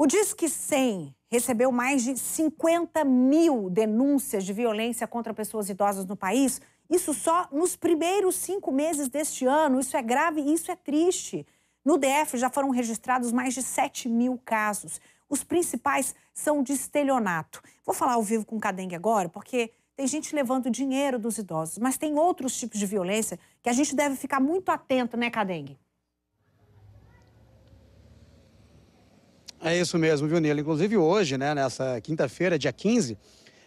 O Disque 100 recebeu mais de 50 mil denúncias de violência contra pessoas idosas no país. Isso só nos primeiros cinco meses deste ano. Isso é grave e isso é triste. No DF já foram registrados mais de 7 mil casos. Os principais são de estelionato. Vou falar ao vivo com o Cadengue agora, porque tem gente levando dinheiro dos idosos, mas tem outros tipos de violência que a gente deve ficar muito atento, né, Cadengue? É isso mesmo, viu, Nilo? Inclusive hoje, né, nessa quinta-feira, dia 15,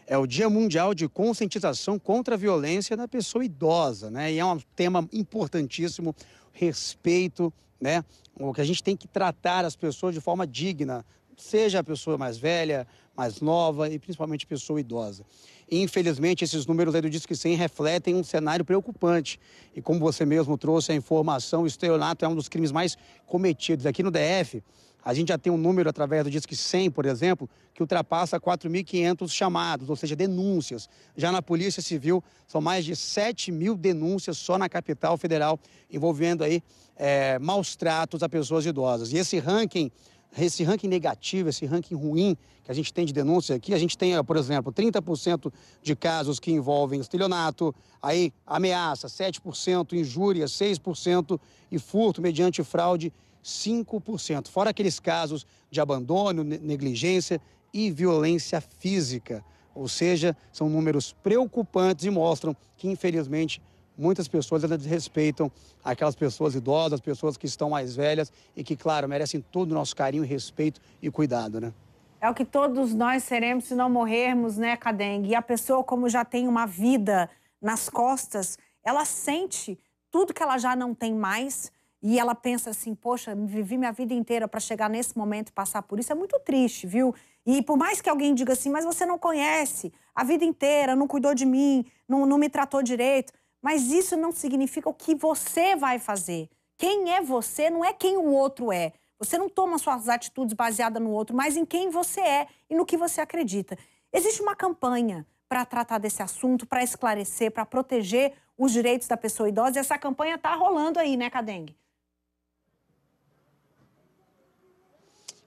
é o Dia Mundial de Conscientização contra a Violência na Pessoa Idosa, né? E é um tema importantíssimo, respeito, né? O que a gente tem que tratar as pessoas de forma digna, seja a pessoa mais velha, mais nova e principalmente pessoa idosa. Infelizmente, esses números aí do Disque 100 refletem um cenário preocupante. E como você mesmo trouxe a informação, o estelionato é um dos crimes mais cometidos. Aqui no DF, a gente já tem um número através do Disque 100, por exemplo, que ultrapassa 4.500 chamados, ou seja, denúncias. Já na Polícia Civil, são mais de 7 mil denúncias só na capital federal, envolvendo aí é, maus tratos a pessoas idosas. E esse ranking esse ranking negativo, esse ranking ruim que a gente tem de denúncia aqui, a gente tem, por exemplo, 30% de casos que envolvem estelionato, aí ameaça, 7%, injúria, 6% e furto mediante fraude 5%. Fora aqueles casos de abandono, negligência e violência física. Ou seja, são números preocupantes e mostram que, infelizmente, muitas pessoas ainda desrespeitam aquelas pessoas idosas, as pessoas que estão mais velhas e que, claro, merecem todo o nosso carinho, respeito e cuidado, né? É o que todos nós seremos se não morrermos, né, Cadengue? E a pessoa, como já tem uma vida nas costas, ela sente tudo que ela já não tem mais, e ela pensa assim: poxa, vivi minha vida inteira para chegar nesse momento, passar por isso, é muito triste, viu? E por mais que alguém diga assim, mas você não conhece a vida inteira, não cuidou de mim, não, não me tratou direito. Mas isso não significa o que você vai fazer. Quem é você não é quem o outro é. Você não toma suas atitudes baseadas no outro, mas em quem você é e no que você acredita. Existe uma campanha para tratar desse assunto, para esclarecer, para proteger os direitos da pessoa idosa. E essa campanha está rolando aí, né, Cadengue?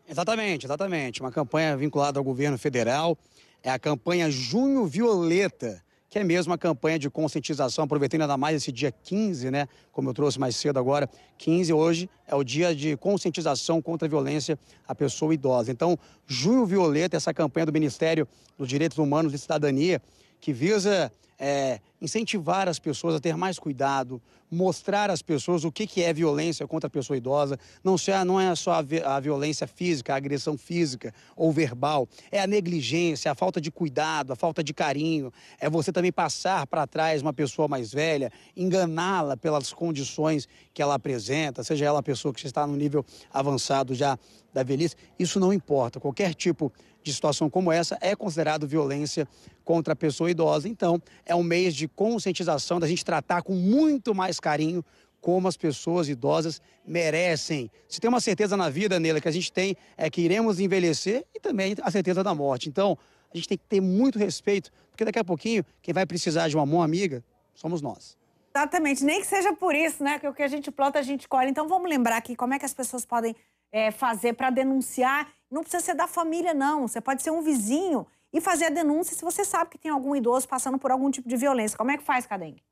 Exatamente, exatamente. Uma campanha vinculada ao governo federal. É a campanha Junho Violeta, que é mesmo uma campanha de conscientização, aproveitando ainda mais esse dia 15, né? Como eu trouxe mais cedo agora, 15 hoje é o dia de conscientização contra a violência à pessoa idosa. Então, Junho Violeta, essa campanha do Ministério dos Direitos Humanos e Cidadania, que visa é, incentivar as pessoas a ter mais cuidado, mostrar às pessoas o que, que é violência contra a pessoa idosa. Não, se, não é só a, violência física, a agressão física ou verbal, é a negligência, a falta de cuidado, a falta de carinho, é você também passar para trás uma pessoa mais velha, enganá-la pelas condições que ela apresenta, seja ela a pessoa que está no nível avançado já da velhice. Isso não importa. Qualquer tipo de situação como essa é considerado violência contra a pessoa idosa. Então, é é um mês de conscientização, da gente tratar com muito mais carinho como as pessoas idosas merecem. Se tem uma certeza na vida, Nela, que a gente tem, é que iremos envelhecer e também a certeza da morte. Então, a gente tem que ter muito respeito, porque daqui a pouquinho, quem vai precisar de uma mão amiga somos nós. Exatamente, nem que seja por isso, né? Que o que a gente planta, a gente colhe. Então, vamos lembrar aqui como é que as pessoas podem é, fazer para denunciar. Não precisa ser da família, não. Você pode ser um vizinho e fazer a denúncia se você sabe que tem algum idoso passando por algum tipo de violência. Como é que faz, Cadengue?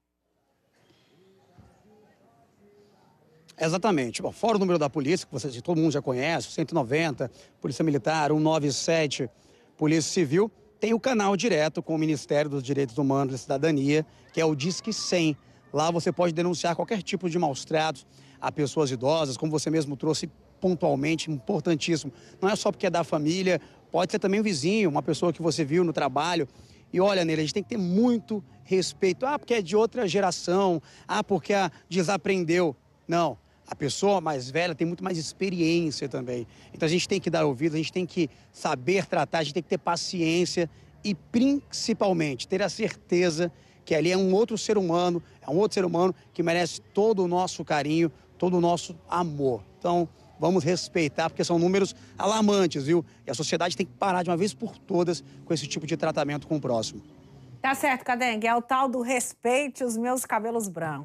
Exatamente. Bom, fora o número da polícia, que vocês, todo mundo já conhece, 190, Polícia Militar, 197, Polícia Civil, tem o canal direto com o Ministério dos Direitos Humanos e Cidadania, que é o Disque 100. Lá você pode denunciar qualquer tipo de maus-tratos a pessoas idosas, como você mesmo trouxe pontualmente, importantíssimo. Não é só porque é da família, pode ser também um vizinho, uma pessoa que você viu no trabalho. E olha, nele, a gente tem que ter muito respeito. Ah, porque é de outra geração. Ah, porque a desaprendeu. Não. A pessoa mais velha tem muito mais experiência também. Então a gente tem que dar ouvido, a gente tem que saber tratar, a gente tem que ter paciência e principalmente ter a certeza que ali é um outro ser humano, é um outro ser humano que merece todo o nosso carinho, todo o nosso amor. Então, Vamos respeitar, porque são números alarmantes, viu? E a sociedade tem que parar de uma vez por todas com esse tipo de tratamento com o próximo. Tá certo, Cadengue. É o tal do respeite os meus cabelos brancos.